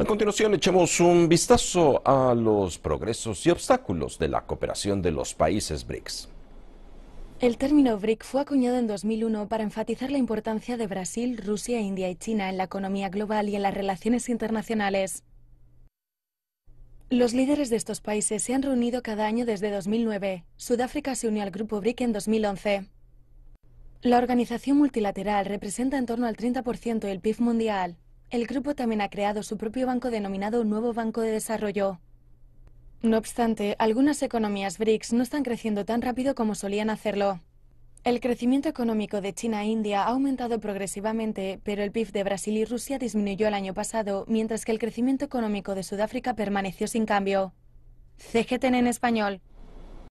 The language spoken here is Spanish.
A continuación echemos un vistazo a los progresos y obstáculos de la cooperación de los países BRICS. El término BRIC fue acuñado en 2001 para enfatizar la importancia de Brasil, Rusia, India y China en la economía global y en las relaciones internacionales. Los líderes de estos países se han reunido cada año desde 2009. Sudáfrica se unió al grupo BRIC en 2011. La organización multilateral representa en torno al 30% del PIB mundial. El grupo también ha creado su propio banco denominado Nuevo Banco de Desarrollo. No obstante, algunas economías BRICS no están creciendo tan rápido como solían hacerlo. El crecimiento económico de China e India ha aumentado progresivamente, pero el PIB de Brasil y Rusia disminuyó el año pasado, mientras que el crecimiento económico de Sudáfrica permaneció sin cambio. CGTN en español.